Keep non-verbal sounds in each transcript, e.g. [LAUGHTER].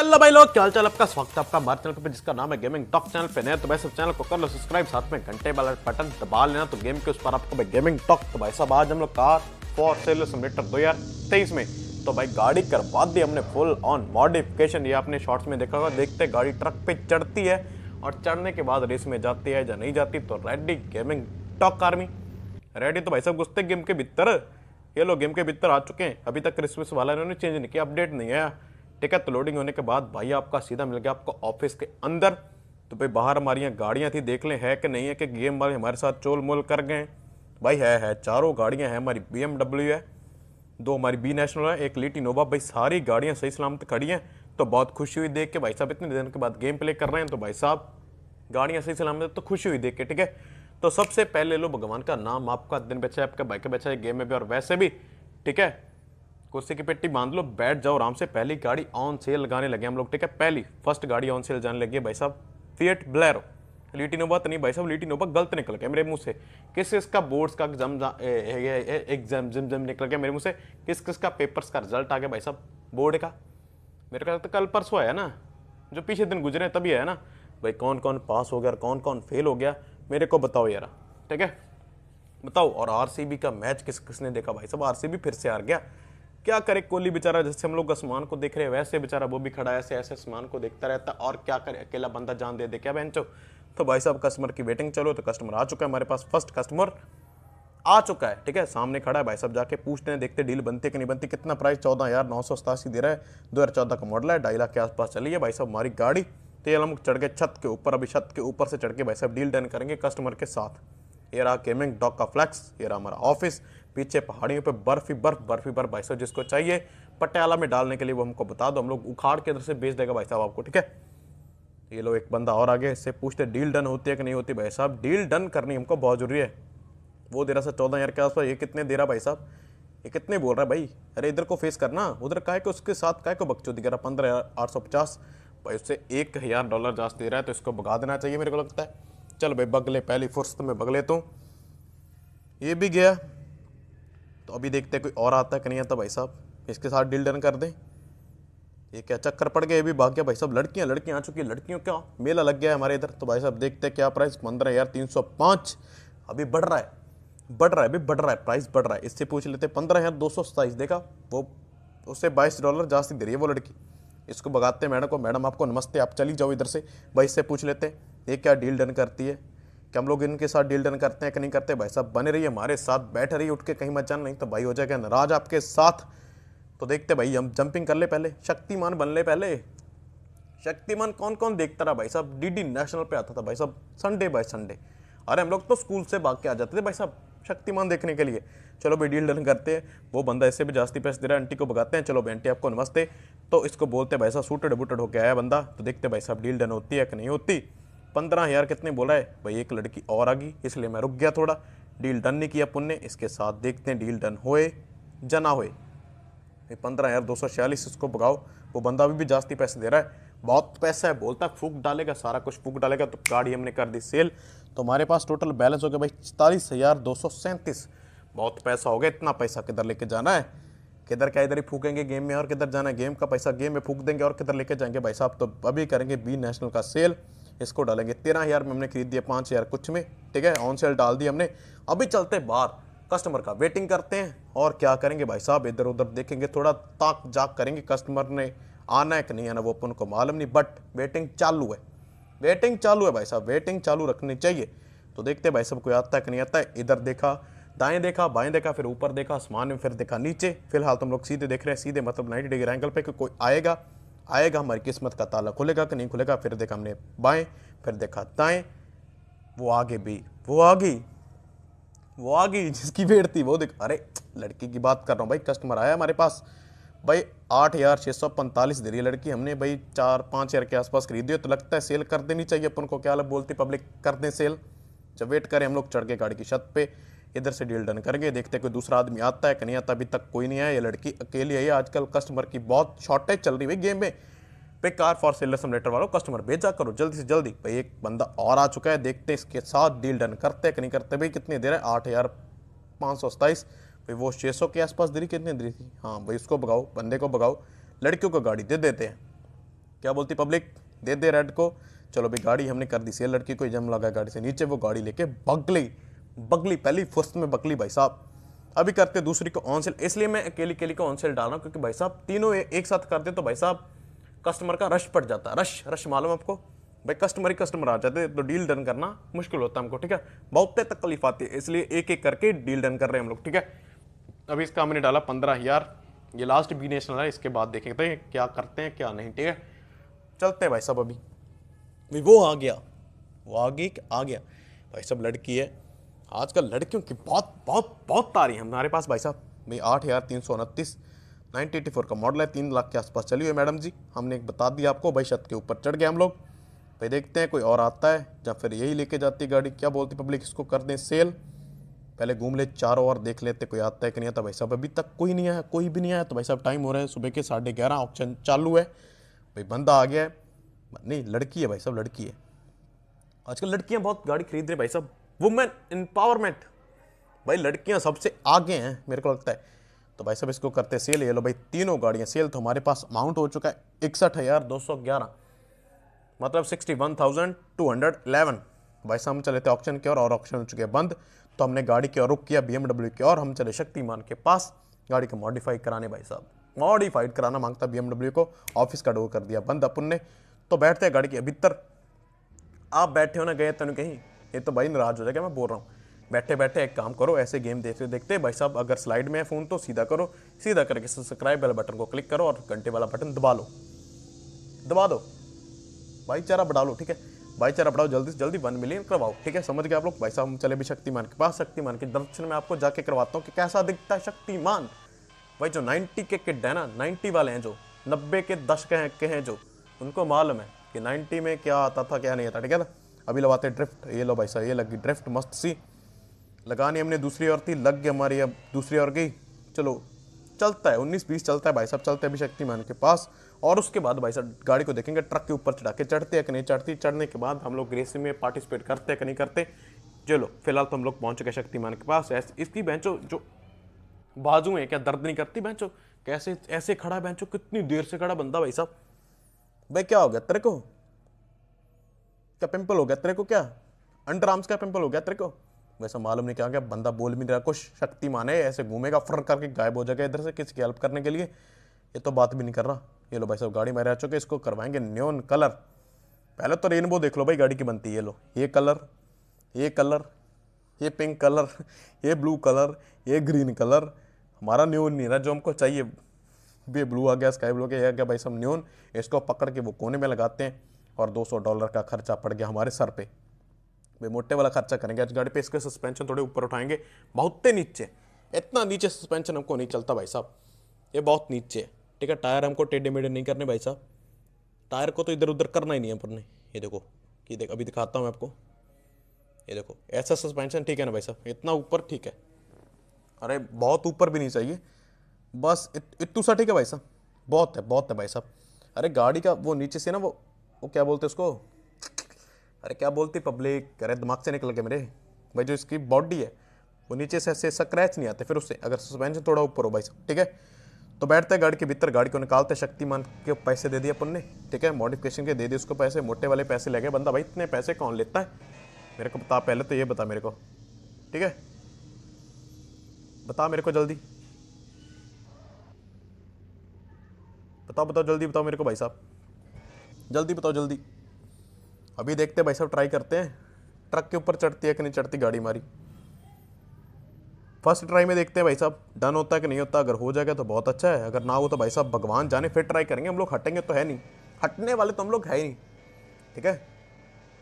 hello भाई लोग क्या चल आपका स्वागत है आपका हमारे चैनल पे जिसका नाम है गेमिंग टॉक चैनल पे नया तो भाई सब चैनल को कर लो सब्सक्राइब साथ में घंटे वाला बटन दबा लेना तो गेम के उस पर आपको भाई गेमिंग टॉक तो भाई साहब आज हम लोग कार फॉर सेल सिमुलेटर दो हजार तेईस में तो भाई गाड़ी करवा दी हमने फुल ऑन मॉडिफिकेशन ये आपने शॉर्ट्स में देखा होगा देखते गाड़ी ट्रक पे चढ़ती है और चढ़ने के बाद रेस में जाती है या नहीं जाती तो ready gaming talk army ready तो भाई साहब घुसते गेम के भीतर ये लोग गेम के भीतर आ चुके हैं अभी तक क्रिसमस वाला इन्होंने चेंज नहीं किया अपडेट नहीं आया टिकट लोडिंग होने के बाद भाई आपका सीधा मिल गया आपको ऑफिस के अंदर तो भाई बाहर हमारी यहाँ गाड़ियाँ थी देख लें है कि नहीं है कि गेम वाले हमारे साथ चोल मोल कर गए भाई है है चारों गाड़ियाँ हैं हमारी बी है दो हमारी बी नेशनल है एक लिटी नोवा भाई सारी गाड़ियाँ सही सलामत खड़ी हैं तो बहुत खुशी हुई देख के भाई साहब इतने दिन के बाद गेम प्ले कर रहे हैं तो भाई साहब गाड़ियाँ सही सलामत तो खुशी हुई देख के ठीक है तो सबसे पहले लो भगवान का नाम आपका दिन बचाए है आपका भाई का बचा है गेम में भी और वैसे भी ठीक है कुर्सी की पेट्टी बांध लो बैठ जाओ आराम से पहली गाड़ी ऑन सेल लगाने लगे हम लोग ठीक है पहली फर्स्ट गाड़ी ऑन सेल जाने लगी भाई साहब फिएट ब्लैरो नोबा तो नहीं भाई साहब नोबा गलत निकल गया मेरे मुंह से किस किस का बोर्ड्स का एग्जाम एग्जाम जम जम निकल गया मेरे मुंह से किस किस का पेपर्स का रिजल्ट आ गया भाई साहब बोर्ड का मेरे ख्याल तो कल परसों आया ना जो पीछे दिन गुजरे तभी आया ना भाई कौन कौन पास हो गया और कौन कौन फेल हो गया मेरे को बताओ यार ठीक है बताओ और बी का मैच किस किसने देखा भाई साहब बी फिर से हार गया क्या करे कोहली बेचारा जैसे हम लोग आसमान को देख रहे हैं वैसे बेचारा वो भी खड़ा है ऐसे ऐसे आसमान को देखता रहता और क्या करे अकेला बंदा जान दे दे क्या बहनचो तो भाई साहब कस्टमर की वेटिंग चलो तो कस्टमर आ चुका है हमारे पास फर्स्ट कस्टमर आ चुका है ठीक है सामने खड़ा है भाई साहब जाके पूछते हैं देखते डील बनती है कि नहीं बनती कितना प्राइस चौदह हज़ार नौ सौ सतासी दे रहा है दो हज़ार चौदह का मॉडल है ढाई लाख के आसपास चली है भाई साहब हमारी गाड़ी तेल हम चढ़ गए छत के ऊपर अभी छत के ऊपर से चढ़ के भाई साहब डील डन करेंगे कस्टमर के साथ ये रहा गेमिंग डॉक का फ्लैक्स ये रहा हमारा ऑफिस पीछे पहाड़ियों पे बर्फ ही बर्फ बर्फ ही बर्फ भाई साहब जिसको चाहिए पटियाला में डालने के लिए वो हमको बता दो हम लोग उखाड़ के इधर से बेच देगा भाई साहब आपको ठीक है ये लोग एक बंदा और आगे इससे पूछते डील डन होती है कि नहीं होती भाई साहब डील डन करनी हमको बहुत ज़रूरी है वो दे रहा सर चौदह हज़ार के आसपास ये कितने दे रहा भाई साहब ये कितने बोल रहा है भाई अरे इधर को फेस करना उधर काय को उसके साथ काय को बक्चो दिख रहा पंद्रह हज़ार आठ सौ पचास भाई उससे एक हज़ार डॉलर जास दे रहा है तो इसको भगा देना चाहिए मेरे को लगता है चल भाई बगले पहली फुर्स्त में बग लेता हूँ ये भी गया तो अभी देखते हैं कोई और आता है कि नहीं आता भाई साहब इसके साथ डील डन कर दें ये क्या चक्कर पड़ गए अभी भाग गया भाई साहब लड़कियाँ लड़कियाँ आ चुकी हैं लड़कियों क्या मेला लग गया है हमारे इधर तो भाई साहब देखते हैं क्या प्राइस पंद्रह हज़ार तीन सौ पाँच अभी बढ़ रहा है बढ़ रहा है अभी बढ़ रहा है प्राइस बढ़ रहा है इससे पूछ लेते हैं पंद्रह हज़ार दो सौ सत्ताईस देखा वो उससे बाईस डॉलर जास्ती दे रही है वो लड़की इसको भगाते हैं मैडम को मैडम आपको नमस्ते आप चली जाओ इधर से भाई इससे पूछ लेते हैं ये क्या डील डन करती है कि हम लोग इनके साथ डील डन करते हैं कि नहीं करते भाई साहब बने रहिए हमारे साथ बैठ रही उठ के कहीं मत जान नहीं तो भाई हो जाएगा नाराज आपके साथ तो देखते भाई हम जंपिंग कर ले पहले शक्तिमान बन ले पहले शक्तिमान कौन कौन देखता रहा भाई साहब डीडी नेशनल पे आता था भाई साहब संडे बाय संडे अरे हम लोग तो स्कूल से भाग के आ जाते थे भाई साहब शक्तिमान देखने के लिए चलो भाई डील डन करते हैं वो बंदा ऐसे भी जास्ती पैसे दे रहा है आंटी को भगाते हैं चलो भाई आंटी आपको नमस्ते तो इसको बोलते भाई साहब सूटेड बुटेड होके आया बंदा तो देखते भाई साहब डील डन होती है कि नहीं होती पंद्रह हज़ार कितने बोला है भाई एक लड़की और आ गई इसलिए मैं रुक गया थोड़ा डील डन नहीं किया पुण्य इसके साथ देखते हैं डील डन होए जना होए भाई पंद्रह हज़ार दो सौ छियालीस इसको भगाओ वो बंदा अभी भी जास्ती पैसे दे रहा है बहुत पैसा है बोलता है फूक डालेगा सारा कुछ फूक डालेगा तो गाड़ी हमने कर दी सेल तो हमारे पास टोटल बैलेंस हो गया भाई चालीस हज़ार दो सौ सैंतीस बहुत पैसा हो गया इतना पैसा किधर लेके जाना है किधर क्या इधर ही फूकेंगे गेम में और किधर जाना है गेम का पैसा गेम में फूक देंगे और किधर लेके जाएंगे भाई साहब तो अभी करेंगे बी नेशनल का सेल इसको डालेंगे तेरह हज़ार में हमने खरीद दिया पाँच हज़ार कुछ में ठीक है ऑन सेल डाल दिया हमने अभी चलते बाहर कस्टमर का वेटिंग करते हैं और क्या करेंगे भाई साहब इधर उधर देखेंगे थोड़ा ताक जाक करेंगे कस्टमर ने आना है कि नहीं आना वो अपन को मालूम नहीं बट वेटिंग चालू है वेटिंग चालू है भाई साहब वेटिंग चालू रखनी चाहिए तो देखते हैं भाई साहब कोई आता है कि नहीं आता है इधर देखा दाएं देखा बाएं देखा फिर ऊपर देखा आसमान में फिर देखा नीचे फिलहाल तुम तो लोग सीधे देख रहे हैं सीधे मतलब नाइन्टी डिग्री एंगल पे कि कोई आएगा आएगा हमारी किस्मत का ताला खुलेगा कि नहीं खुलेगा फिर देखा हमने बाएं फिर देखा ताएं वो आगे भी वो आ गई वो आ गई जिसकी भीड़ थी वो देख अरे लड़की की बात कर रहा हूँ भाई कस्टमर आया हमारे पास भाई आठ हज़ार छः सौ पैंतालीस दे रही है लड़की हमने भाई चार पाँच हज़ार के आसपास खरीदी तो लगता है सेल कर देनी चाहिए अपन को क्या बोलती पब्लिक कर दें सेल जब वेट करें हम लोग चढ़ के गाड़ी की छत पर इधर से डील डन करेंगे देखते कोई दूसरा आदमी आता है कि नहीं आता अभी तक कोई नहीं आया ये लड़की अकेली आई आजकल कस्टमर की बहुत शॉर्टेज चल रही है गेम में पे कार फॉर सेलर लेटर वालों कस्टमर भेजा करो जल्दी से जल्दी भाई एक बंदा और आ चुका है देखते हैं इसके साथ डील डन करते हैं कि नहीं करते भाई कितनी देर है आठ हज़ार पाँच सौ सताईस भाई वो छः सौ के आसपास देरी कितनी देरी थी हाँ भाई उसको भगाओ बंदे को भगाओ लड़कियों को गाड़ी दे देते हैं क्या बोलती पब्लिक दे दे रेड को चलो भाई गाड़ी हमने कर दी सेल लड़की को जम लगा गाड़ी से नीचे वो गाड़ी लेके भग गई बगली पहली फर्स्ट में बगली भाई साहब अभी करते दूसरी को ऑन सेल इसलिए मैं अकेली अकेली को ऑन सेल डाल रहा हूँ क्योंकि भाई साहब तीनों एक साथ करते तो भाई साहब कस्टमर का रश पड़ जाता है रश रश मालूम आपको भाई कस्टमर ही कस्टमर आ जाते तो डील डन करना मुश्किल होता है हमको ठीक है बहुत तकलीफ आती है इसलिए एक एक करके डील डन कर रहे हैं हम लोग ठीक है अभी इसका हमने डाला पंद्रह हज़ार ये लास्ट बी नेशनल है इसके बाद देखेंगे तो क्या करते हैं क्या नहीं ठीक है चलते हैं भाई साहब अभी वो आ गया वो आ गई आ गया भाई साहब लड़की है आजकल लड़कियों की बहुत बहुत बहुत तारी है हमारे पास भाई साहब भाई आठ हज़ार तीन सौ उनतीस नाइनटी एटी फोर का मॉडल है तीन लाख के आसपास चली हुई मैडम जी हमने एक बता दिया आपको भाई छत के ऊपर चढ़ गए हम लोग भाई देखते हैं कोई और आता है या फिर यही लेके जाती गाड़ी क्या बोलती पब्लिक इसको कर दें सेल पहले घूम ले चारों ओर देख लेते कोई आता है कि नहीं आता भाई साहब अभी तक कोई नहीं आया कोई भी नहीं आया तो भाई साहब टाइम हो रहा है सुबह के साढ़े ग्यारह ऑप्शन चालू है भाई बंदा आ गया है नहीं लड़की है भाई साहब लड़की है आजकल लड़कियाँ बहुत गाड़ी खरीद रहे भाई साहब वुमेन एम्पावरमेंट भाई लड़कियां सबसे आगे हैं मेरे को लगता है तो भाई सब इसको करते सेल ये लो भाई तीनों गाड़ियाँ सेल तो हमारे पास अमाउंट हो चुका है इकसठ हज़ार दो सौ ग्यारह मतलब sixty one thousand two hundred eleven भाई साहब हम चले थे ऑप्शन की और ऑप्शन हो चुके हैं बंद तो हमने गाड़ी की ओर रुक किया बीएमडब्ल्यू की और हम चले शक्तिमान के पास गाड़ी को मॉडिफाई कराने भाई साहब मॉडिफाइड कराना मांगता बीएमडब्ल्यू को ऑफिस का डोर कर दिया बंद अपन ने तो बैठते हैं गाड़ी के भीतर आप बैठे हो ना गए तेन तो कहीं ये तो भाई नाराज़ हो जाएगा मैं बोल रहा हूँ बैठे बैठे एक काम करो ऐसे गेम देखते देखते भाई साहब अगर स्लाइड में है फ़ोन तो सीधा करो सीधा करके सब्सक्राइब वाले बटन को क्लिक करो और घंटे वाला बटन दबा लो दबा दो भाईचारा बढ़ा लो ठीक है भाईचारा बढ़ाओ जल्दी से जल्दी वन मिलियन करवाओ ठीक है समझ गए आप लोग भाई साहब हम चले भी शक्तिमान के पास शक्तिमान के दर्शन में आपको जाके करवाता हूँ कि कैसा दिखता है शक्तिमान भाई जो नाइन्टी के किड है ना नाइन्टी वाले हैं जो नब्बे के दशक के हैं जो उनको मालूम है कि नाइन्टी में क्या आता था क्या नहीं आता ठीक है ना अभी लगाते हैं ड्रिफ्ट ये लो भाई साहब ये लग गई ड्रिफ्ट मस्त सी लगानी हमने दूसरी और थी लग गई हमारी अब दूसरी और गई चलो चलता है उन्नीस बीस चलता है भाई साहब चलते हैं अभिशक्ति मान के पास और उसके बाद भाई साहब गाड़ी को देखेंगे ट्रक के ऊपर चढ़ा के चढ़ते हैं कि नहीं चढ़ती चढ़ने के बाद हम लोग रेसिंग में पार्टिसिपेट करते हैं कि नहीं करते चलो फिलहाल तो हम लोग पहुँच चुके शक्तिमान के पास ऐसे इसकी बेंचो जो बाजू है क्या दर्द नहीं करती बेंचो कैसे ऐसे खड़ा बेंचो कितनी देर से खड़ा बंदा भाई साहब भाई क्या हो गया तेरे को क्या पिंपल हो गया तेरे को क्या अंडर आर्म्स का पिंपल हो गया तेरे को वैसा मालूम नहीं क्या क्या बंदा बोल भी नहीं रहा कुछ शक्ति माने ऐसे घूमेगा फर करके गायब हो जाएगा इधर से किसी की हेल्प करने के लिए ये तो बात भी नहीं कर रहा ये लो भाई साहब गाड़ी में रह चुके इसको करवाएंगे न्योन कलर पहले तो रेनबो देख लो भाई गाड़ी की बनती है ये लो ये कलर ये कलर ये पिंक कलर [LAUGHS] ये ब्लू कलर ये ग्रीन कलर हमारा न्यून नहीं रहा जो हमको चाहिए ये ब्लू आ गया स्काई ब्लू आ गया भाई साहब न्यून इसको पकड़ के वो कोने में लगाते हैं और 200 डॉलर का खर्चा पड़ गया हमारे सर पे वे मोटे वाला खर्चा करेंगे आज गाड़ी पे इसके सस्पेंशन थोड़े ऊपर उठाएंगे बहुत नीचे इतना नीचे सस्पेंशन हमको नहीं चलता भाई साहब ये बहुत नीचे है ठीक है टायर हमको टेढ़े मेढ़े नहीं करने भाई साहब टायर को तो इधर उधर करना ही नहीं है अपने ये देखो ये देखो अभी दिखाता हूँ मैं आपको ये देखो ऐसा सस्पेंशन ठीक है ना भाई साहब इतना ऊपर ठीक है अरे बहुत ऊपर भी नहीं चाहिए बस इतू सा ठीक है भाई साहब बहुत है बहुत है भाई साहब अरे गाड़ी का वो नीचे से ना वो वो क्या बोलते उसको अरे क्या बोलती पब्लिक अरे दिमाग से निकल गए मेरे भाई जो इसकी बॉडी है वो नीचे से ऐसे स्क्रैच नहीं आते फिर उससे अगर सस्पेंशन थोड़ा ऊपर हो भाई साहब ठीक है तो बैठते गाड़ी के भीतर गाड़ी को निकालते शक्तिमान के पैसे दे दिए अपन ने ठीक है मॉडिफिकेशन के दे दिए उसको पैसे मोटे वाले पैसे ले गए बंदा भाई इतने पैसे कौन लेता है मेरे को बता पहले तो ये बता मेरे को ठीक है बता मेरे को जल्दी बताओ बताओ जल्दी बताओ मेरे को भाई साहब जल्दी बताओ जल्दी अभी देखते हैं भाई साहब ट्राई करते हैं ट्रक के ऊपर चढ़ती है कि नहीं चढ़ती गाड़ी मारी फर्स्ट ट्राई में देखते हैं भाई साहब डन होता है कि नहीं होता अगर हो जाएगा तो बहुत अच्छा है अगर ना हो तो भाई साहब भगवान जाने फिर ट्राई करेंगे हम लोग हटेंगे तो है नहीं हटने वाले तो हम लोग है ही नहीं ठीक है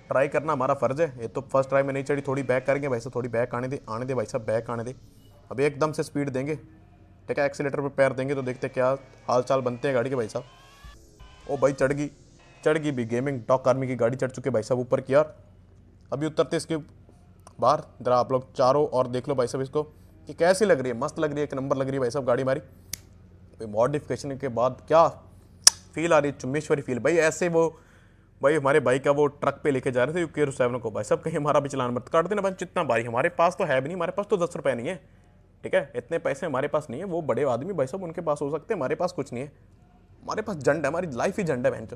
ट्राई करना हमारा फ़र्ज़ है ये तो फर्स्ट ट्राई में नहीं चढ़ी थोड़ी बैक करेंगे भाई साहब थोड़ी बैक आने दे आने दे भाई साहब बैक आने दे अभी एकदम से स्पीड देंगे ठीक है एक्सीटर पर पैर देंगे तो देखते क्या हाल चाल बनते हैं गाड़ी के भाई साहब ओ भाई चढ़ गई चढ़ गई भी गेमिंग डॉक आर्मी की गाड़ी चढ़ चुके भाई साहब ऊपर की यार अभी उतरते इसके बाहर जरा आप लोग चारों और देख लो भाई साहब इसको कि कैसी लग रही है मस्त लग रही है एक नंबर लग रही है भाई साहब गाड़ी हमारी मॉडिफिकेशन के बाद क्या फील आ रही है चुम्बेश्वरी फील भाई ऐसे वो भाई हमारे भाई का वो ट्रक पे लेके जा रहे थे यूके सेवन को भाई साहब कहीं हमारा भी चलान मत काट देना भाई जितना भाई हमारे पास तो है भी नहीं हमारे पास तो दस रुपये नहीं है ठीक है इतने पैसे हमारे पास नहीं है वो बड़े आदमी भाई साहब उनके पास हो सकते हैं हमारे पास कुछ नहीं है हमारे पास झंड है हमारी लाइफ ही झंड है बहन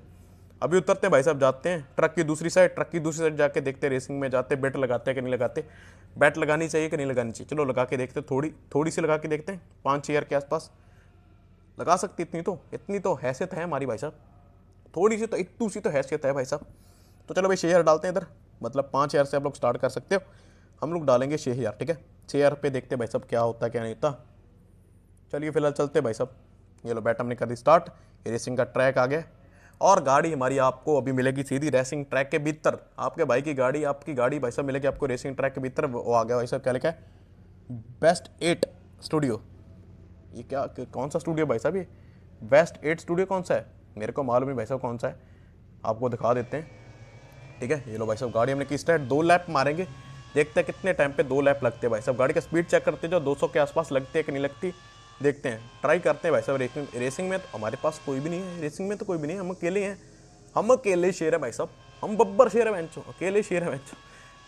अभी उतरते हैं भाई साहब जाते हैं ट्रक की दूसरी साइड ट्रक की दूसरी साइड जाके देखते रेसिंग में जाते बैट लगाते हैं कि नहीं लगाते बैट लगानी चाहिए कि नहीं लगानी चाहिए चलो लगा के देखते थोड़ी थोड़ी सी लगा के देखते हैं पाँच छः के आसपास लगा सकती इतनी तो इतनी तो हैसियत है हमारी भाई साहब थोड़ी सी तो इतू सी तो हैसियत है भाई साहब तो चलो भाई छः डालते हैं इधर मतलब पाँच हज़ार से आप लोग स्टार्ट कर सकते हो हम लोग डालेंगे छः हज़ार ठीक है छः हज़ार पे देखते हैं भाई साहब क्या होता क्या नहीं होता चलिए फिलहाल चलते भाई साहब ये लो बैट हमने कर दी स्टार्ट रेसिंग का ट्रैक आ गया और गाड़ी हमारी आपको अभी मिलेगी सीधी रेसिंग ट्रैक के भीतर आपके भाई की गाड़ी आपकी गाड़ी भाई साहब मिलेगी आपको रेसिंग ट्रैक के भीतर वो आ गया भाई साहब क्या लिखा है बेस्ट एट स्टूडियो ये क्या कौन सा स्टूडियो भाई साहब ये बेस्ट एट स्टूडियो कौन सा है मेरे को मालूम है भाई साहब कौन सा है आपको दिखा देते हैं ठीक है ये लो भाई साहब गाड़ी हमने किस टाइम दो लैप मारेंगे देखते हैं कितने टाइम पे दो लैप लगते हैं भाई साहब गाड़ी का स्पीड चेक करते जो 200 के आसपास लगती है कि नहीं लगती देखते हैं ट्राई करते हैं भाई साहब रेसिंग रेसिंग में तो हमारे पास कोई भी नहीं है रेसिंग में तो कोई भी नहीं है हम अकेले हैं हम अकेले शेर है भाई साहब हम बब्बर शेर है बेंचो अकेले शेर है बेंचो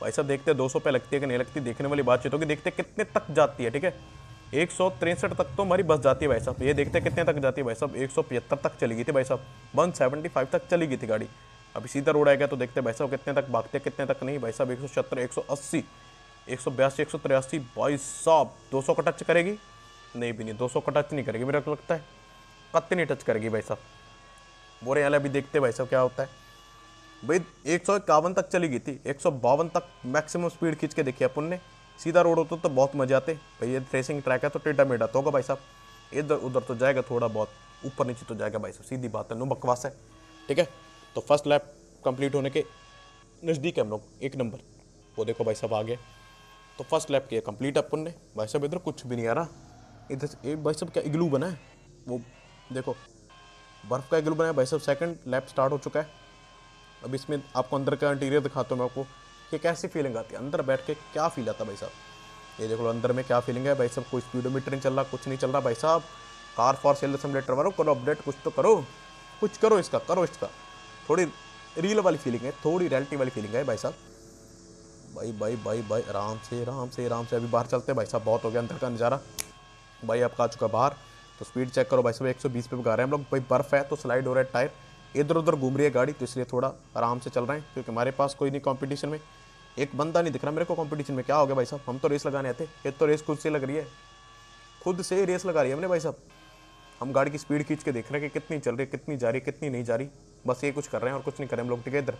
भाई साहब देखते हैं दो सौ पे लगती है कि नहीं लगती देखने वाली बातचीत होगी देखते हैं कितने तक जाती है ठीक है एक सौ तिरसठ तक तो हमारी बस जाती है भाई साहब ये देखते हैं कितने तक जाती है भाई साहब एक सौ पिहत्तर तक चली गई थी भाई साहब वन सेवेंटी फाइव तक चली गई थी गाड़ी अभी सीधा रोड आएगा तो देखते भाई साहब कितने तक भागते हैं कितने तक नहीं भाई साहब एक सौ छहत्तर एक सौ अस्सी एक सौ बयासी एक सौ तिरासी भाई साहब दो सौ का टच करेगी नहीं भी नहीं दो का टच नहीं करेगी मेरे को लगता है कत्ती नहीं टच करेगी भाई साहब बोरे वाले अभी देखते भाई साहब क्या होता है भाई एक सौ इक्यावन तक चली गई थी एक सौ बावन तक मैक्सिमम स्पीड खींच के देखी अपन ने सीधा रोड होता तो बहुत मजे आते भाई ये रेसिंग ट्रैक है तो टेढ़ा मेढ़ा तो होगा भाई साहब इधर उधर तो जाएगा थोड़ा बहुत ऊपर नीचे तो जाएगा भाई साहब सीधी बात है नो बकवास है ठीक है तो फर्स्ट लैप कंप्लीट होने के नज़दीक है हम लोग एक नंबर वो देखो भाई साहब आ गए तो फर्स्ट लैप किया कंप्लीट अपन ने भाई साहब इधर कुछ भी नहीं आ रहा इधर से भाई सब क्या इग्लू बना है वो देखो बर्फ़ का इग्लू बना है भाई सब सेकंड लैप स्टार्ट हो चुका है अब इसमें आपको अंदर का इंटीरियर दिखाता हूँ मैं आपको कि कैसी फीलिंग आती है अंदर बैठ के क्या फील आता भाई साहब ये देख लो अंदर में क्या फीलिंग है भाई साहब कोई स्पीडोमीटर नहीं चल रहा कुछ नहीं चल रहा भाई साहब कार फॉर सेल सिमुलेटर वालों करो अपडेट कुछ तो करो कुछ करो इसका करो इसका थोड़ी रियल वाली फीलिंग है थोड़ी रियलिटी वाली फीलिंग है भाई साहब भाई भाई भाई भाई आराम से आराम से आराम से अभी बाहर चलते हैं भाई साहब बहुत हो गया अंदर का नज़ारा भाई आपका आ चुका बाहर तो स्पीड चेक करो भाई साहब एक सौ बीस पे गा रहे हैं हम लोग भाई बर्फ़ है तो स्लाइड हो रहा है टायर इधर उधर घूम रही है गाड़ी तो इसलिए थोड़ा आराम से चल रहे हैं क्योंकि हमारे पास कोई नहीं कॉम्पिटिशन में एक बंदा नहीं दिख रहा मेरे को कॉम्पिटिशन में क्या हो गया भाई साहब हम तो रेस लगाने आते ये तो रेस खुद से लग रही है खुद से ही रेस लगा रही है हमने भाई साहब हम गाड़ी की स्पीड खींच के देख रहे हैं कि कितनी चल रही है कितनी जा रही है कितनी नहीं जा रही बस ये कुछ कर रहे हैं और कुछ नहीं कर रहे हम लोग ठीक है इधर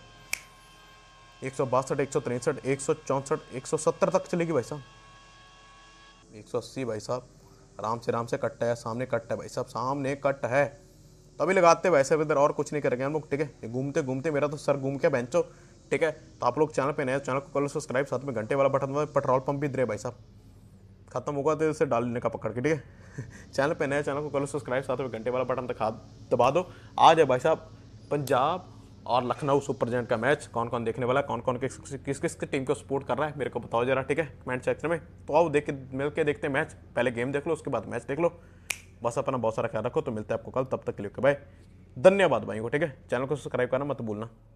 एक सौ बासठ एक सौ तिरसठ एक सौ चौंसठ एक सौ सत्तर तक चलेगी भाई साहब एक सौ अस्सी भाई साहब आराम से आराम से कट है सामने कट है भाई साहब सामने कट है तभी लगाते वैसे भी इधर और कुछ नहीं करेंगे हम लोग ठीक है घूमते घूमते मेरा तो सर घूम के बेंचो ठीक है तो आप लोग चैनल पे नए चैनल को कर लो सब्सक्राइब साथ में घंटे वाला बटन पेट्रोल पंप भी दे भाई साहब खत्म होगा तो इसे डाल लेने का पकड़ के ठीक है [LAUGHS] चैनल पे नए चैनल को कर लो सब्सक्राइब साथ में घंटे वाला बटन दिखा दबा दो आ जाए भाई साहब पंजाब और लखनऊ सुपर जेंट का मैच कौन कौन देखने वाला कौन कौन किस किस किस टीम को सपोर्ट कर रहा है मेरे को बताओ जरा ठीक है कमेंट सेक्शन में तो आओ देख मिल के देखते हैं मैच पहले गेम देख लो उसके बाद मैच देख लो बस अपना बहुत सारा ख्याल रखो तो मिलते हैं आपको कल तब तक के लिए भाई धन्यवाद भाई को ठीक है चैनल को सब्सक्राइब करना मत भूलना